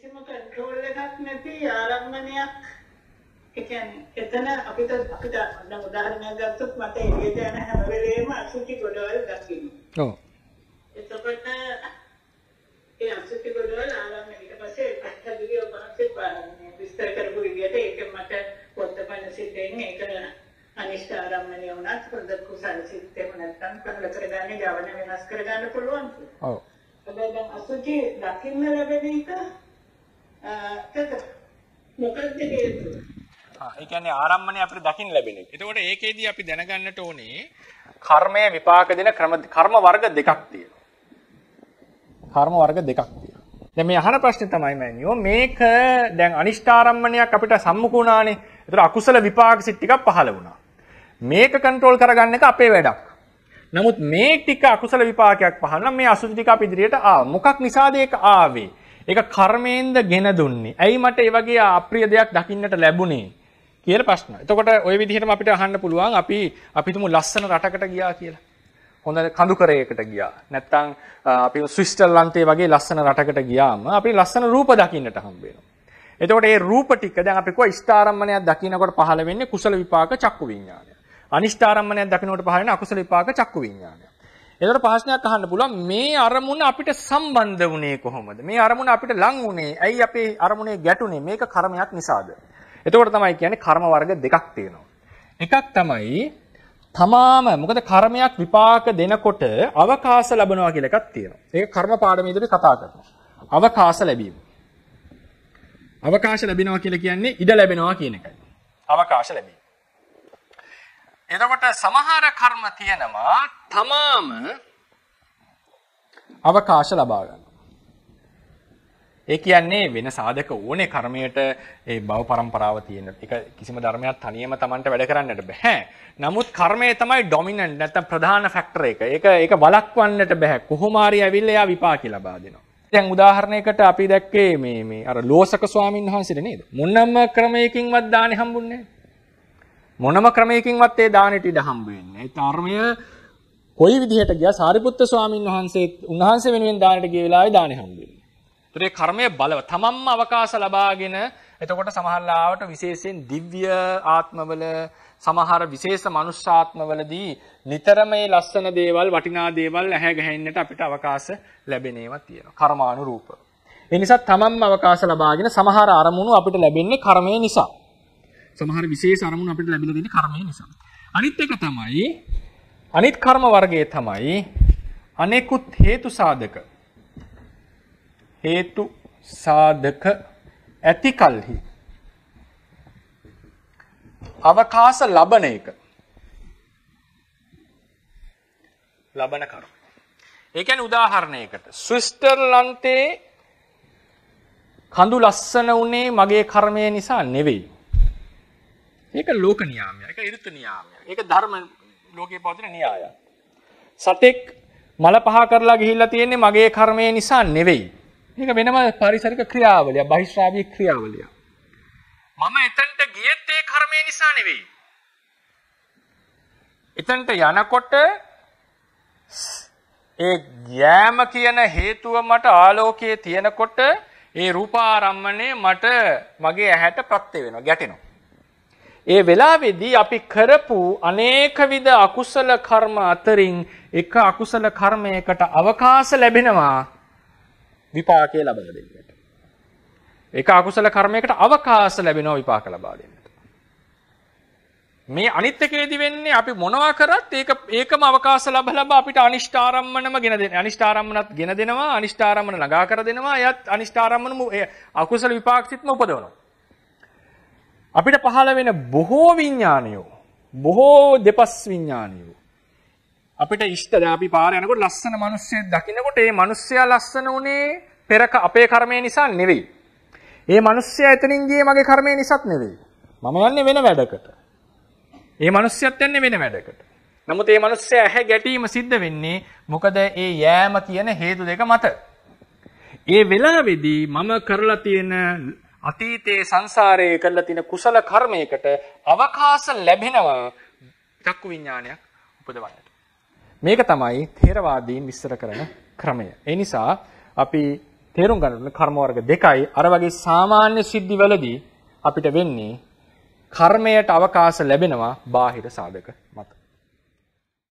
කිසිම කන්ට්‍රෝල් එකක් නැති ආරම්මණයක් ඒ කියන්නේ එතන අපිට අපිට දැන් උදාහරණයක් ගත්තොත් මට එළියට යන හැම වෙලේම අසුචි ගොඩවල් දකින්න. ඔව්. එතකොට ඒ අසුචි ගොඩවල් ආරම්ම ඊට පස්සේ පැත්තදිගේ ඔබන්සේ විස්තර කරපු විදිහට ඒක මට වත්තපන සිද්දෙන් ඒක අනිෂ්ඨ ආරම්මණය වුණත් හොඳ කුසල සිද්දෙම නැත්තම් කරලා කරගන්නේ ගවන වෙනස් කරගන්න පුළුවන්. ඔව්. හැබැයි දැන් අසුචි දකින්න ලැබෙන එක මොකක්ද හේතුව? ඒ කියන්නේ ආරම්මණය අපිට දකින්න ලැබෙන එක. එතකොට ඒකෙදී අපි දැනගන්නට ඕනේ කර්මය විපාක දෙන ක්‍රම කර්ම වර්ග දෙකක් තියෙනවා. කර්ම වර්ග දෙකක් තියෙනවා. දැන් මේ අහන ප්‍රශ්නේ තමයි මෑණියෝ මේක දැන් අනිෂ්ඨාරම්මණයක් අපිට සම්මුඛ වුණානේ. ඒතර අකුසල විපාක සිත් ටිකක් පහළ වුණා. මේක කන්ට්‍රෝල් කරගන්න එක අපේ වැඩක්. නමුත් මේ ටික අකුසල විපාකයක් පහළ නම් මේ අසුචි ටික අපි ඉදිරියට ආ මොකක් නිසාද ඒක ආවේ? ඒක කර්මයෙන්ද ගෙන දුන්නේ. ඇයි මට ඒ වගේ අප්‍රිය දෙයක් දකින්නට ලැබුණේ කියලා ප්‍රශ්න. එතකොට ওই විදිහටම අපිට අහන්න පුළුවන් අපි අපි තුමු ලස්සන රටකට ගියා කියලා. හොඳ කඳුකරයකට ගියා. නැත්තම් අපි ස්විස්ටර්ලන්තේ වගේ ලස්සන රටකට ගියාම අපි ලස්සන රූප දකින්නට හම්බ වෙනවා. එතකොට මේ රූප ටික දැන් අපි කොයි ස්ථාරම්මණයක් දකින්නකොට පහළ වෙන්නේ කුසල විපාක චක්කු විඥානය. අනිෂ්ඨාරම්මණයක් දකින්නකොට පහළ වෙන අකුසල විපාක චක්කු විඥානය. එතකොට ප්‍රශ්නයක් අහන්න පුළුවන් මේ අරමුණ අපිට සම්බන්ධ වුණේ කොහොමද? මේ අරමුණ අපිට ලං වුණේ ඇයි අපේ අරමුණේ ගැටුනේ? මේක කර්මයක් නිසාද? එතකොට තමයි කියන්නේ කර්ම වර්ග දෙකක් තියෙනවා. එකක් තමයි තමාම මොකද කර්මයක් විපාක දෙනකොට අවකාශ ලැබනවා කියලා එකක් තියෙනවා. ඒක කර්ම පාඩමේ ඉදිරියේ කතා කරනවා. අවකාශ ලැබීම. අවකාශ ලැබෙනවා කියලා කියන්නේ ඉඩ ලැබෙනවා කියන එකයි. අවකාශ ලැබීම. එතකොට සමහර කර්ම තියෙනවා තමාම අවකාශ ලබා ගන්න. ඒ කියන්නේ වෙන සාධක ඕනේ කර්මයට ඒ භව પરම්පරාව තියෙන. ඒක කිසිම ධර්මයක් තනියම Tamanට වැඩ කරන්නට බෑ. නමුත් කර්මය තමයි ඩොමිනන්ට් නැත්නම් ප්‍රධාන ෆැක්ටර් එක. ඒක ඒක වළක්වන්නට බෑ. කොහොම හරි ඇවිල්ලා එයා විපාකي ලබා දෙනවා. දැන් උදාහරණයකට අපි දැක්කේ මේ මේ අර ලෝසක ස්වාමින් වහන්සේනේ නේද? මොනම ක්‍රමයකින්වත් දානේ හම්බුන්නේ නැහැ. මොනම ක්‍රමයකින්වත් ඒ දානෙට ඉඩ හම්බ වෙන්නේ. ඒ ධර්මය කොයි විදිහට ගියා සාරිපුත්ත ස්වාමීන් වහන්සේ උන්වහන්සේ වෙනුවෙන් දානෙට ගිය වෙලාවේ දානෙ හම්බ වෙන්නේ. ඒතරේ කර්මය බලව තමන්ම අවකාශ ලබාගෙන එතකොට සමහරලාවට විශේෂයෙන් දිව්‍ය ආත්මවල සමහර විශේෂ මනුෂ්‍යාත්මවලදී නිතරම මේ ලස්සන දේවල් වටිනා දේවල් ඇහැ ගැහෙන්නට අපිට අවකාශ ලැබෙන ඒවා තියෙනවා. කර්මානුරූප. ඒ නිසා තමන්ම අවකාශ ලබාගෙන සමහර අරමුණු අපිට ලැබෙන්නේ කර්මය නිසා. සමහර විශේෂ අරමුණු අපිට ලැබිලා තියෙන කර්මය නිසා. අනිත් එක තමයි අනිත් කර්ම වර්ගයේ තමයි අනෙකුත් හේතු සාධක හේතු සාධක ඇති කල්හි අවකාශ ලබන එක ලබන කර්ම. ඒ කියන්නේ උදාහරණයකට ස්විස්ටර්ලන්තේ කඳු ලස්සන උනේ මගේ කර්මය නිසා නෙවෙයි. ඒක ලෝක නියාමයක්. ඒක ඍතු නියාමයක්. ඒක ධර්ම ලෝකේ පවතින න්‍යායයක්. සතෙක් මල පහ කරලා ගිහිල්ලා තියෙන්නේ මගේ කර්මය නිසා නෙවෙයි. මේක වෙනම පරිසරික ක්‍රියාවලිය, බහිශ්‍රාවී ක්‍රියාවලිය. මම එතනට ගියෙත් ඒ කර්මය නිසා නෙවෙයි. එතනට යනකොට ඒ යෑම කියන හේතුව මට ආලෝකයේ තියෙනකොට ඒ රූපාරම්මණය මට මගේ ඇහැට ප්‍රත්‍ය වෙනවා, ගැටෙනවා. ඒ වෙලාවේදී අපි කරපු අනේකවිධ අකුසල කර්ම අතරින් එක අකුසල කර්මයකට අවකාශ ලැබෙනවා විපාකය ලබා දෙන්නට. එක අකුසල කර්මයකට අවකාශ ලැබෙනවා විපාක ලබා දෙන්නට. මේ අනිත් එකේදී වෙන්නේ අපි මොනවා කරත් ඒක ඒකම අවකාශ ලබ ලබා අපිට අනිෂ්ඨ ආරම්මණයම ගෙන දෙන. අනිෂ්ඨ ආරම්මණත් ගෙන දෙනවා, අනිෂ්ඨ ආරම්මණ ළඟා කර දෙනවා, එයත් අනිෂ්ඨ ආරම්මණම අකුසල විපාක සිත්ම උපදවනවා. අපිට පහළ වෙන බොහෝ විඥානයෝ බොහෝ දෙපස් විඥානයෝ අපිට ඉෂ්ට දැන් අපි පාර යනකොට ලස්සන මිනිස්සෙක් දකින්නකොට ඒ මිනිස්සයා ලස්සන උනේ පෙර අපේ කර්මය නිසා නෙවෙයි. ඒ මිනිස්සයා එතනින් ගියේ මගේ කර්මය නිසාත් නෙවෙයි. මම යන්නේ වෙන වැඩකට. ඒ මිනිස්සයත් යන්නේ වෙන වැඩකට. නමුත් ඒ මිනිස්සයා ඇහැ ගැටීම සිද්ධ වෙන්නේ මොකද ඒ යෑම කියන හේතු දෙක මත. ඒ වෙලාවේදී මම කරලා තියෙන අතීතයේ සංසාරයේ කරලා තියෙන කුසල කර්මයකට අවකාශ ලැබෙනවා චක්කු විඥානයක් උපදවන්නට. මේක තමයි ථේරවාදීන් විස්තර කරන ක්‍රමය. ඒ නිසා අපි තේරුම් ගන්න කර්ම වර්ග දෙකයි අර වගේ සාමාන්‍ය සිද්ධි වලදී අපිට වෙන්නේ කර්මයට අවකාශ ලැබෙනවා බාහිර සාධක මත.